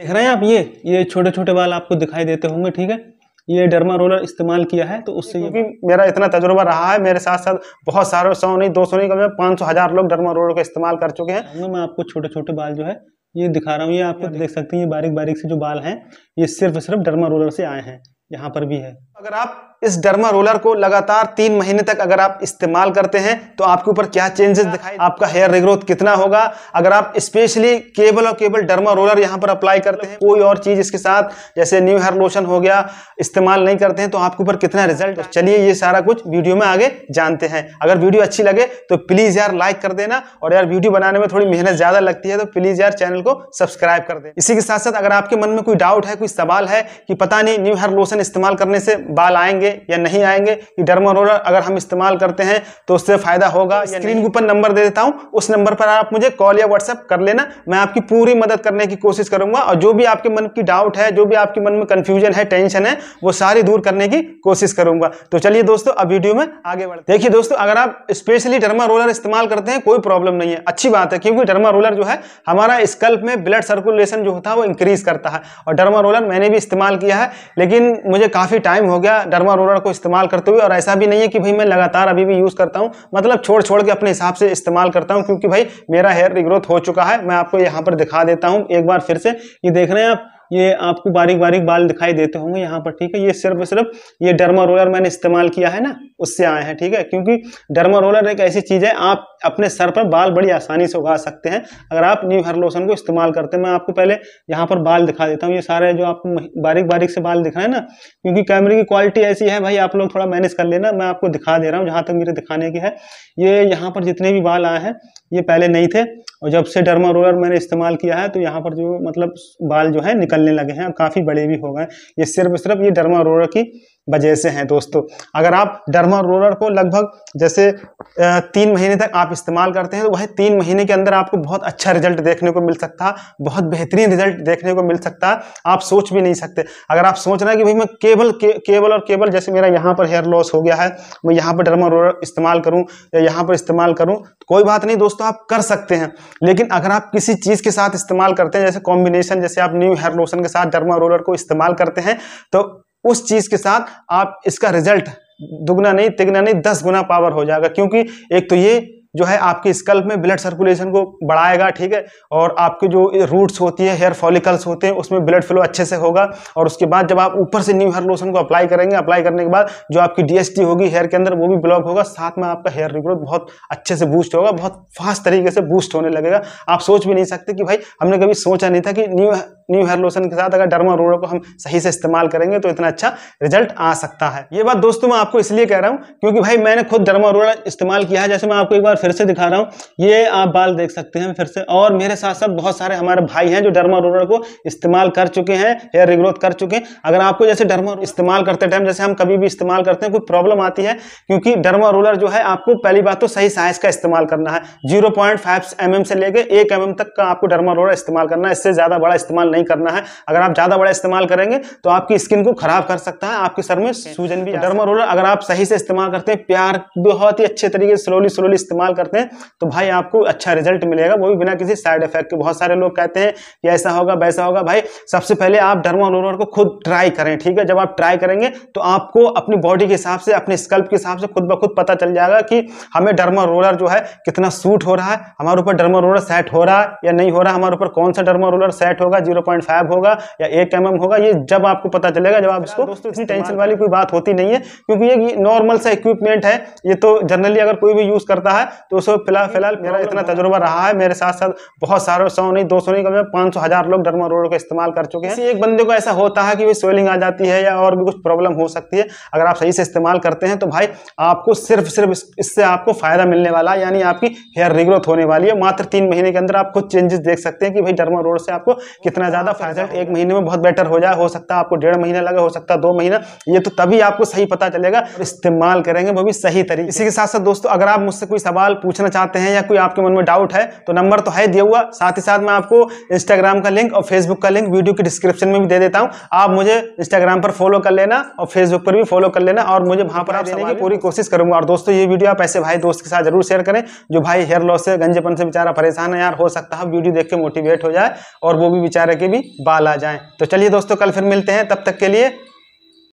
देख रहे हैं आप ये ये छोटे छोटे बाल आपको दिखाई देते होंगे ठीक है ये डर्मा रोलर इस्तेमाल किया है तो उससे क्योंकि मेरा इतना तजुर्बा रहा है मेरे साथ साथ बहुत सारे सौ नहीं दो सौ नहीं कम पाँच सौ हजार लोग डर्मा रोलर का इस्तेमाल कर चुके हैं मैं आपको छोटे छोटे बाल जो है ये दिखा रहा हूँ ये आप देख सकते हैं ये बारीक बारीक से जो बाल हैं ये सिर्फ सिर्फ डर्मा रोलर से आए हैं यहाँ पर भी है अगर आप इस डर्मा रोलर को लगातार तीन महीने तक अगर आप इस्तेमाल करते हैं तो आपके ऊपर क्या चेंजेस दिखाई आपका हेयर रिग्रोथ कितना होगा अगर आप स्पेशली केबल और केबल डर्मा रोलर यहाँ पर अप्लाई करते हैं कोई और चीज़ इसके साथ जैसे न्यू हेयर लोशन हो गया इस्तेमाल नहीं करते हैं तो आपके ऊपर कितना रिजल्ट तो चलिए ये सारा कुछ वीडियो में आगे जानते हैं अगर वीडियो अच्छी लगे तो प्लीज़ यार लाइक कर देना और यार वीडियो बनाने में थोड़ी मेहनत ज़्यादा लगती है तो प्लीज़ यार चैनल को सब्सक्राइब कर दे इसी के साथ साथ अगर आपके मन में कोई डाउट है कोई सवाल है कि पता नहीं न्यू हेयर लोशन इस्तेमाल करने से बाल आएंगे या नहीं आएंगे ये डर्मा रोलर अगर हम इस्तेमाल करते हैं तो उससे फ़ायदा होगा स्क्रीन के ऊपर नंबर दे देता हूँ उस नंबर पर आप मुझे कॉल या व्हाट्सएप कर लेना मैं आपकी पूरी मदद करने की कोशिश करूंगा और जो भी आपके मन की डाउट है जो भी आपके मन में कन्फ्यूजन है टेंशन है वो सारी दूर करने की कोशिश करूँगा तो चलिए दोस्तों अब वीडियो में आगे बढ़ते देखिए दोस्तों अगर आप स्पेशली डर्मा रोलर इस्तेमाल करते हैं कोई प्रॉब्लम नहीं है अच्छी बात है क्योंकि डर्मा रोलर जो है हमारा स्कल्प में ब्लड सर्कुलेशन जो होता है वो इंक्रीज करता है और डर्मा रोलर मैंने भी इस्तेमाल किया है लेकिन मुझे काफ़ी टाइम हो हो गया डरमा रोलर को इस्तेमाल करते हुए और ऐसा भी नहीं है कि भाई मैं लगातार अभी भी यूज़ करता हूँ मतलब छोड़ छोड़ के अपने हिसाब से इस्तेमाल करता हूँ क्योंकि भाई मेरा हेयर रिग्रोथ हो चुका है मैं आपको यहाँ पर दिखा देता हूँ एक बार फिर से ये देख रहे हैं आप ये आपको बारीक बारीक बाल दिखाई देते होंगे यहाँ पर ठीक है ये सिर्फ सिर्फ ये डर्मा रोलर मैंने इस्तेमाल किया है ना उससे आए हैं ठीक है क्योंकि डर्मा रोलर एक ऐसी चीज़ है आप अपने सर पर बाल बड़ी आसानी से उगा सकते हैं अगर आप न्यू हेयर लोशन को इस्तेमाल करते हैं मैं आपको पहले यहाँ पर बाल दिखा देता हूँ ये सारे जो आप बारीक बारीक से बाल दिख रहे हैं ना क्योंकि कैमरे की क्वालिटी ऐसी है भाई आप लोग थोड़ा मैनेज कर लेना मैं आपको दिखा दे रहा हूँ जहाँ तक मेरे दिखाने की है ये यहाँ पर जितने भी बाल आए हैं ये पहले नहीं थे और जब से डर्मा रोलर मैंने इस्तेमाल किया है तो यहाँ पर जो मतलब बाल जो है निकलने लगे हैं काफ़ी बड़े भी हो गए ये सिर्फ सिर्फ ये डर्मा रोलर की वजह से हैं दोस्तों अगर आप डर्मा रोलर को लगभग जैसे तीन महीने तक आप इस्तेमाल करते हैं तो वह तीन महीने के अंदर आपको बहुत अच्छा रिजल्ट देखने को मिल सकता है बहुत बेहतरीन रिजल्ट देखने को मिल सकता है आप सोच भी नहीं सकते अगर आप सोच रहे हैं कि भाई मैं केवल के, केवल और केवल जैसे मेरा यहाँ पर हेयर लॉस हो गया है मैं यहाँ पर डर्मा रोलर इस्तेमाल करूँ या यहाँ पर इस्तेमाल करूँ तो कोई बात नहीं दोस्तों आप कर सकते हैं लेकिन अगर आप किसी चीज़ के साथ इस्तेमाल करते हैं जैसे कॉम्बिनेशन जैसे आप न्यू हेयर लोशन के साथ डर्मा रोलर को इस्तेमाल करते हैं तो उस चीज के साथ आप इसका रिजल्ट दुगना नहीं तिगना नहीं दस गुना पावर हो जाएगा क्योंकि एक तो ये जो है आपके स्कल्प में ब्लड सर्कुलेशन को बढ़ाएगा ठीक है और आपके जो रूट्स होती है हेयर फॉलिकल्स होते हैं उसमें ब्लड फ्लो अच्छे से होगा और उसके बाद जब आप ऊपर से न्यू हेयर लोशन को अप्लाई करेंगे अप्लाई करने के बाद जो आपकी डीएसटी होगी हेयर के अंदर वो भी ब्लॉक होगा साथ में आपका हेयर रिग्रोथ बहुत अच्छे से बूस्ट होगा बहुत फास्ट तरीके से बूस्ट होने लगेगा आप सोच भी नहीं सकते कि भाई हमने कभी सोचा नहीं था कि न्यू न्यू हेयर लोशन के साथ अगर डर्मा रोलर को हम सही से इस्तेमाल करेंगे तो इतना अच्छा रिजल्ट आ सकता है ये बात दोस्तों मैं आपको इसलिए कह रहा हूँ क्योंकि भाई मैंने खुद डर्मा रोलर इस्तेमाल किया है जैसे मैं आपको एक बार फिर से दिखा रहा हूँ ये आप बाल देख सकते हैं फिर से और मेरे साथ साथ बहुत सारे हमारे भाई हैं जो डर्मा रोलर को इस्तेमाल कर चुके हैं हेयर रिग्रोथ कर चुके हैं अगर आपको जैसे डर्मा इस्तेमाल करते टाइम जैसे हम कभी भी इस्तेमाल करते हैं कोई प्रॉब्लम आती है क्योंकि डर्मा रोलर जो है आपको पहली बात तो सही साइज का इस्तेमाल करना है जीरो पॉइंट फाइव एम से लेकर एक एम तक का आपको डर्मा रोलर इस्तेमाल करना है इससे ज़्यादा बड़ा इस्तेमाल नहीं नहीं करना है अगर आप ज़्यादा बड़ा इस्तेमाल करेंगे तो आपकी स्किन को खराब कर सकता है आपके सर में सूजन भी डर्मा रोलर अगर आप सही से इस्तेमाल करते हैं प्यार बहुत ही अच्छे तरीके से स्लोली स्लोली इस्तेमाल करते हैं तो भाई आपको अच्छा रिजल्ट मिलेगा वो भी बिना किसी साइड इफेक्ट के बहुत सारे लोग कहते हैं कि ऐसा होगा वैसा होगा भाई सबसे पहले आप डर्मा रोलर को खुद ट्राई करें ठीक है जब आप ट्राई करेंगे तो आपको अपनी बॉडी के हिसाब से अपने स्कल्प के हिसाब से खुद ब खुद पता चल जाएगा कि हमें डर्मा रोलर जो है कितना सूट हो रहा है हमारे ऊपर डर्मा रोलर सेट हो रहा है या नहीं हो रहा हमारे ऊपर कौन सा डर्मा रोलर सेट होगा जीरो पॉइंट फाइव होगा या एक एम होगा ये जब आपको पता चलेगा जब आप इसको दोस्तों इतनी टेंशन वाली कोई बात होती नहीं है क्योंकि ये नॉर्मल सा इक्विपमेंट है ये तो जनरली अगर कोई भी यूज़ करता है तो उसको फिलहाल फिलहाल मेरा इतना तजुर्बा रहा है मेरे साथ साथ बहुत सारे सौ नहीं दो सौ नहीं कम पाँच सौ हज़ार लोग डरमा रोड का इस्तेमाल कर चुके हैं एक बंदे को ऐसा होता है कि वो स्वेलिंग आ जाती है या और भी कुछ प्रॉब्लम हो सकती है अगर आप सही से इस्तेमाल करते हैं तो भाई आपको सिर्फ सिर्फ इससे आपको फ़ायदा मिलने वाला है यानी आपकी हेयर रिग्रोथ होने वाली है मात्र तीन महीने के अंदर आप खुद चेंजेस देख सकते हैं कि भाई डरमा रोड से आपको कितना ज़्यादा फाइनल एक महीने में बहुत बेटर हो जाए हो सकता है आपको डेढ़ महीना लगे हो सकता है दो महीना ये तो तभी आपको सही पता चलेगा इस्तेमाल करेंगे वो भी सही तरीके इसी के साथ साथ दोस्तों अगर आप मुझसे कोई सवाल पूछना चाहते हैं या कोई आपके मन में डाउट है तो नंबर तो है दिया हुआ साथ ही साथ मैं आपको इंस्टाग्राम का लिंक और फेसबुक का लिंक वीडियो के डिस्क्रिप्शन में भी दे देता हूँ आप मुझे इंस्टाग्राम पर फॉलो कर लेना और फेसबुक पर भी फॉलो कर लेना और मुझे वहाँ पर आप देने की पूरी कोशिश करूँगा और दोस्तों ये वीडियो आप ऐसे भाई दोस्त के साथ जरूर शेयर करें जो भाई हेयर लॉस से गंजेपन से बेचारा परेशान है यार हो सकता है वीडियो देख के मोटिवेट हो जाए और वो भी बेचारे के भी बाल आ जाएं तो चलिए दोस्तों कल फिर मिलते हैं तब तक के लिए